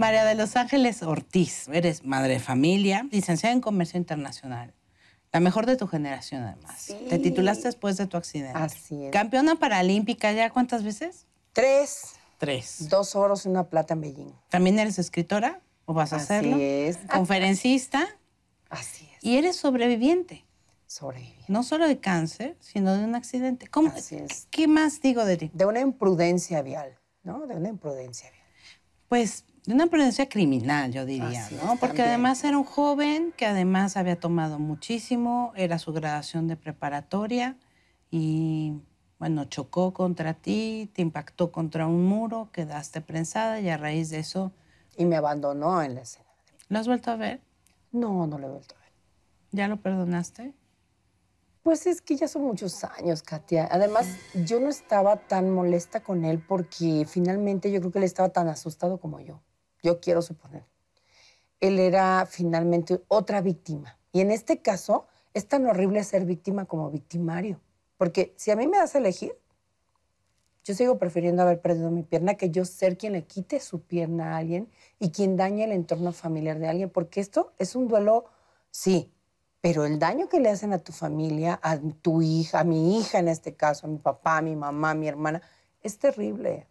María de los Ángeles Ortiz, eres madre de familia, licenciada en Comercio Internacional. La mejor de tu generación, además. Te titulaste después de tu accidente. Así es. Campeona paralímpica, ¿ya cuántas veces? Tres. Tres. Dos oros y una plata en Beijing. ¿También eres escritora? ¿O vas a hacerlo? Así es. Conferencista. Así es. Y eres sobreviviente. Sobreviviente. No solo de cáncer, sino de un accidente. ¿Cómo, Así es. ¿Qué más digo de ti? De una imprudencia vial, ¿no? De una imprudencia vial. Pues de una prudencia criminal, yo diría, ¿no? Porque además era un joven que además había tomado muchísimo, era su graduación de preparatoria y, bueno, chocó contra ti, te impactó contra un muro, quedaste prensada y a raíz de eso... Y me abandonó en la escena. ¿Lo has vuelto a ver? No, no lo he vuelto a ver. ¿Ya lo perdonaste? Pues es que ya son muchos años, Katia. Además, yo no estaba tan molesta con él porque finalmente yo creo que él estaba tan asustado como yo yo quiero suponer, él era finalmente otra víctima. Y en este caso es tan horrible ser víctima como victimario, porque si a mí me das a elegir, yo sigo prefiriendo haber perdido mi pierna que yo ser quien le quite su pierna a alguien y quien dañe el entorno familiar de alguien, porque esto es un duelo, sí, pero el daño que le hacen a tu familia, a tu hija, a mi hija en este caso, a mi papá, a mi mamá, a mi hermana, es terrible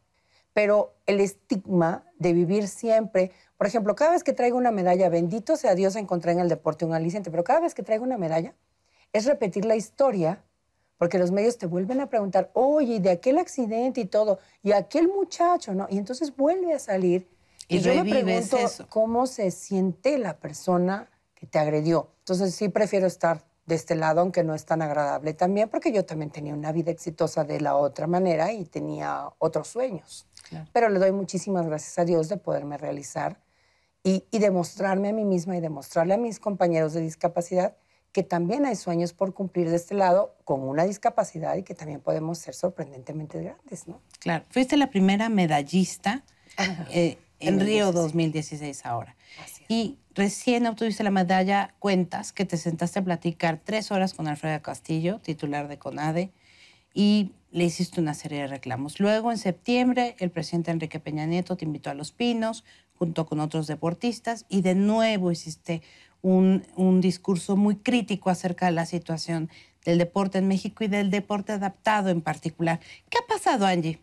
pero el estigma de vivir siempre, por ejemplo, cada vez que traigo una medalla, bendito sea Dios, encontré en el deporte un aliciente, pero cada vez que traigo una medalla es repetir la historia, porque los medios te vuelven a preguntar, oye, de aquel accidente y todo, y aquel muchacho, ¿no? Y entonces vuelve a salir. Y, yo me pregunto cómo se siente la persona que te agredió. Entonces sí prefiero estar de este lado, aunque no es tan agradable también, porque yo también tenía una vida exitosa de la otra manera y tenía otros sueños. Pero le doy muchísimas gracias a Dios de poderme realizar y, demostrarme a mí misma y demostrarle a mis compañeros de discapacidad que también hay sueños por cumplir de este lado con una discapacidad y que también podemos ser sorprendentemente grandes, ¿no? Claro, fuiste la primera medallista eh, en Río 2016 ahora y recién obtuviste la medalla Cuentas, que te sentaste a platicar tres horas con Alfredo Castillo, titular de CONADE, y le hiciste una serie de reclamos. Luego, en septiembre, el presidente Enrique Peña Nieto te invitó a Los Pinos, junto con otros deportistas, y de nuevo hiciste un, discurso muy crítico acerca de la situación del deporte en México y del deporte adaptado en particular. ¿Qué ha pasado, Angie?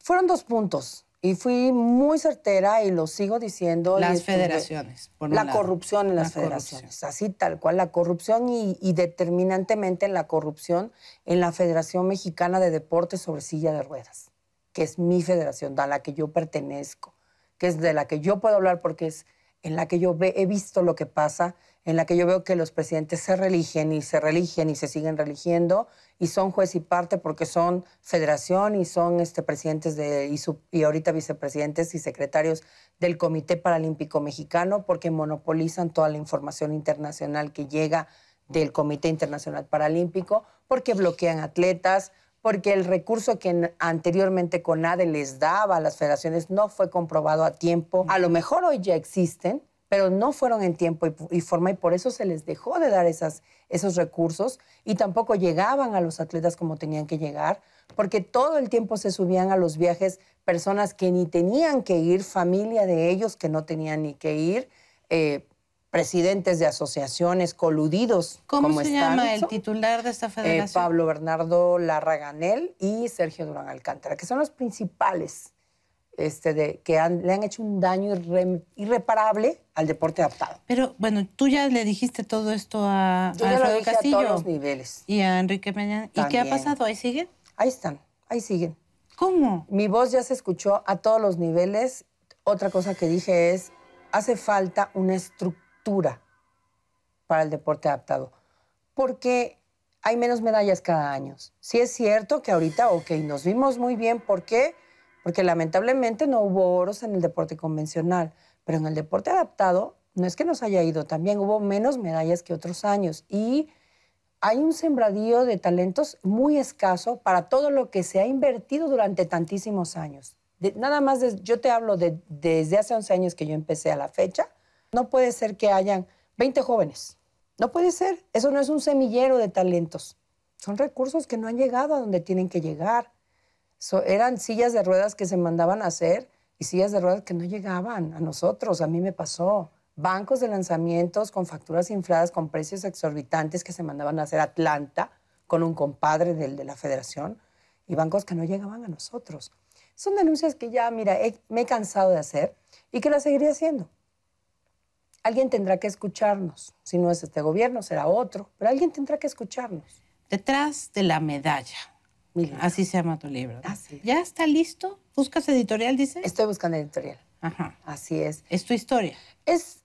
Fueron dos puntos. Y fui muy certera y lo sigo diciendo. Las federaciones. Por la corrupción en las federaciones. Así tal cual, la corrupción y, y, determinantemente la corrupción en la Federación Mexicana de Deportes sobre Silla de Ruedas, que es mi federación, a la que yo pertenezco, que es de la que yo puedo hablar porque es en la que yo he visto lo que pasa en la que yo veo que los presidentes se religen y se religen y se siguen religiendo y son juez y parte porque son federación y son este, presidentes de, y ahorita vicepresidentes y secretarios del Comité Paralímpico Mexicano porque monopolizan toda la información internacional que llega del Comité Internacional Paralímpico, porque bloquean atletas, porque el recurso que anteriormente CONADE les daba a las federaciones no fue comprobado a tiempo. A lo mejor hoy ya existen, pero no fueron en tiempo y, forma y por eso se les dejó de dar esos recursos y tampoco llegaban a los atletas como tenían que llegar, porque todo el tiempo se subían a los viajes personas que ni tenían que ir, familia de ellos que no tenían ni que ir. Eh, presidentes de asociaciones coludidos. ¿Cómo como se llama el titular de esta eh, federación? Pablo Bernardo Larraganel y Sergio Durán Alcántara, que son los principales este, de, que le han hecho un daño irreparable al deporte adaptado. Pero bueno, tú ya le dijiste todo esto a, Yo Castillo. A todos los niveles. Y a Enrique Peña. ¿Y qué ha pasado? ¿Ahí siguen? Ahí están, ahí siguen. ¿Cómo? Mi voz ya se escuchó a todos los niveles. Otra cosa que dije es, hace falta una estructura para el deporte adaptado, porque hay menos medallas cada año. Sí es cierto que ahorita, ok, nos vimos muy bien, ¿por qué? porque lamentablemente no hubo oros en el deporte convencional, pero en el deporte adaptado no es que nos haya ido, también hubo menos medallas que otros años y hay un sembradío de talentos muy escaso para todo lo que se ha invertido durante tantísimos años. nada más, yo te hablo desde hace 11 años que yo empecé a la fecha, no puede ser que hayan 20 jóvenes. No puede ser, eso no es un semillero de talentos. Son recursos que no han llegado a donde tienen que llegar eran sillas de ruedas que se mandaban a hacer y sillas de ruedas que no llegaban a nosotros, a mí me pasó. Bancos de lanzamientos con facturas infladas, con precios exorbitantes que se mandaban a hacer a Atlanta con un compadre del, de la federación y bancos que no llegaban a nosotros. Son denuncias que ya, mira, me he cansado de hacer y que las seguiré haciendo. Alguien tendrá que escucharnos. Si no es este gobierno, será otro, pero alguien tendrá que escucharnos. Detrás de la medalla Así se llama tu libro. Ah, ¿Ya está listo? ¿Buscas editorial, dice? Estoy buscando editorial. Ajá. Así es. ¿Es tu historia? Es,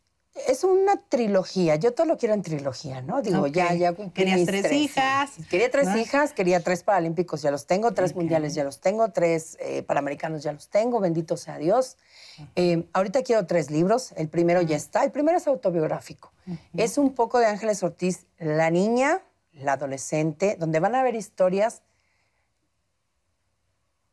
es una trilogía. Yo todo lo quiero en trilogía, ¿no? Digo, ya, ya Querías tres, hijas. Quería tres hijas, quería tres paralímpicos, ya los tengo, tres mundiales, ya los tengo, tres eh, panamericanos, ya los tengo, bendito sea Dios. Eh, ahorita quiero tres libros. El primero ya está. El primero es autobiográfico. Es un poco de Ángeles Ortiz, la niña, la adolescente, donde van a ver historias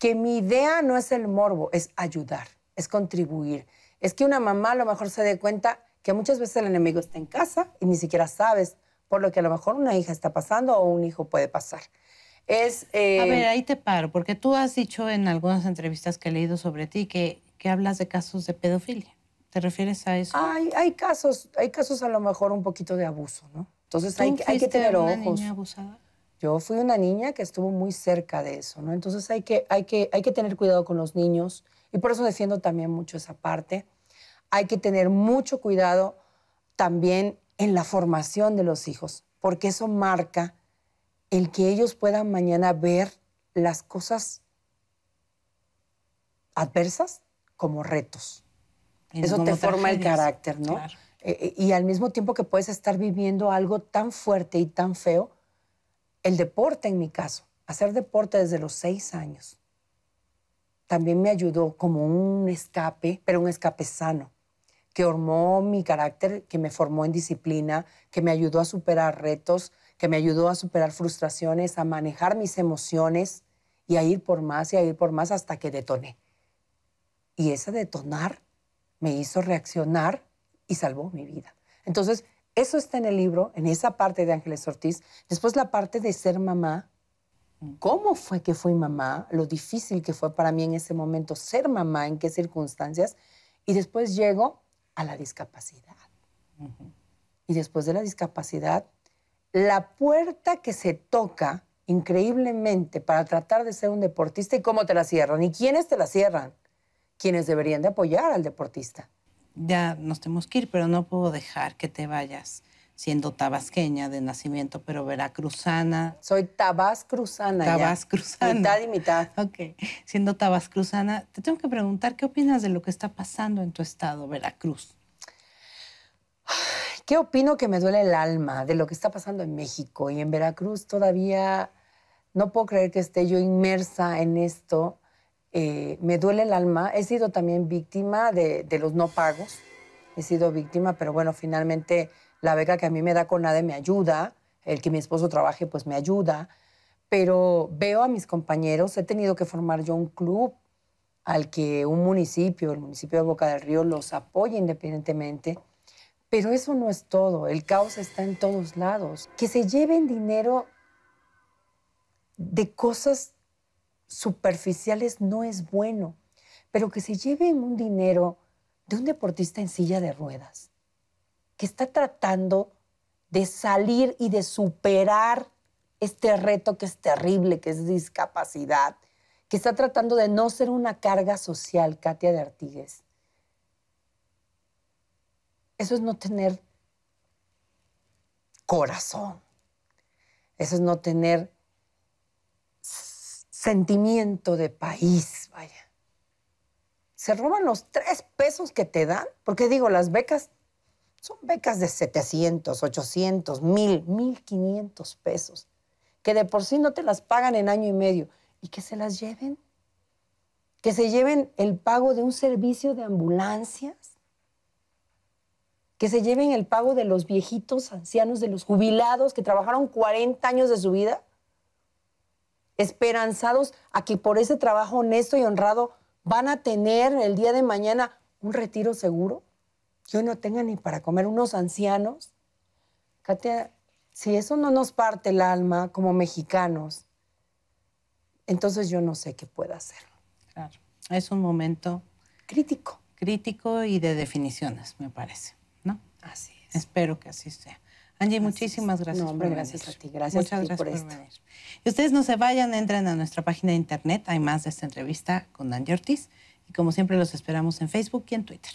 que mi idea no es el morbo, es ayudar, es contribuir. Es que una mamá a lo mejor se dé cuenta que muchas veces el enemigo está en casa y ni siquiera sabes por lo que a lo mejor una hija está pasando o un hijo puede pasar. Es, eh, A ver, ahí te paro, porque tú has dicho en algunas entrevistas que he leído sobre ti que, hablas de casos de pedofilia. ¿Te refieres a eso? Hay, hay casos, hay casos a lo mejor un poquito de abuso, ¿no? Entonces hay, hay que tener una ojos. Niña abusada? Yo fui una niña que estuvo muy cerca de eso, ¿no? Entonces hay que, hay que, hay que tener cuidado con los niños y por eso defiendo también mucho esa parte. Hay que tener mucho cuidado también en la formación de los hijos, porque eso marca el que ellos puedan mañana ver las cosas adversas como retos. eso te forma el carácter, ¿no? Eh, eh, y al mismo tiempo que puedes estar viviendo algo tan fuerte y tan feo, el deporte, en mi caso, hacer deporte desde los seis años, también me ayudó como un escape, pero un escape sano, que formó mi carácter, que me formó en disciplina, que me ayudó a superar retos, que me ayudó a superar frustraciones, a manejar mis emociones y a ir por más y a ir por más hasta que detoné. Y ese detonar me hizo reaccionar y salvó mi vida. Entonces, eso está en el libro, en esa parte de Ángeles Ortiz. Después la parte de ser mamá. ¿Cómo fue que fui mamá? Lo difícil que fue para mí en ese momento ser mamá, en qué circunstancias. Y después llego a la discapacidad. Y después de la discapacidad, la puerta que se toca increíblemente para tratar de ser un deportista y cómo te la cierran y quiénes te la cierran, quienes deberían de apoyar al deportista ya nos tenemos que ir, pero no puedo dejar que te vayas siendo tabasqueña de nacimiento, pero veracruzana. Soy tabas cruzana, Mitad y mitad. Ok. Siendo cruzana, te tengo que preguntar, ¿qué opinas de lo que está pasando en tu estado, Veracruz? ¿Qué opino que me duele el alma de lo que está pasando en México y en Veracruz? Todavía no puedo creer que esté yo inmersa en esto eh, me duele el alma. He sido también víctima de, de, los no pagos. He sido víctima, pero bueno, finalmente la beca que a mí me da Conade me ayuda. El que mi esposo trabaje, pues me ayuda. Pero veo a mis compañeros, he tenido que formar yo un club al que un municipio, el municipio de Boca del Río, los apoye independientemente. Pero eso no es todo, el caos está en todos lados. Que se lleven dinero de cosas superficiales no es bueno, pero que se lleve un dinero de un deportista en silla de ruedas, que está tratando de salir y de superar este reto que es terrible, que es discapacidad, que está tratando de no ser una carga social, Katia de Artigues. Eso es no tener corazón. Eso es no tener sentimiento de país, vaya. Se roban los tres pesos que te dan, porque digo, las becas son becas de 700, 800, 1000, 1500 pesos, que de por sí no te las pagan en año y medio, y que se las lleven, que se lleven el pago de un servicio de ambulancias, que se lleven el pago de los viejitos, ancianos, de los jubilados que trabajaron 40 años de su vida esperanzados a que por ese trabajo honesto y honrado van a tener el día de mañana un retiro seguro, Yo no tengan ni para comer unos ancianos. Katia, si eso no nos parte el alma como mexicanos, entonces yo no sé qué pueda hacer. Claro, es un momento crítico. Crítico y de definiciones, me parece, ¿no? Así es. Espero que así sea. Angie, muchísimas gracias. No, gracias a ti. Gracias, Muchas gracias por, Y ustedes no se vayan, entren a nuestra página de internet. Hay más de esta entrevista con Angie Ortiz. Y como siempre, los esperamos en Facebook y en Twitter.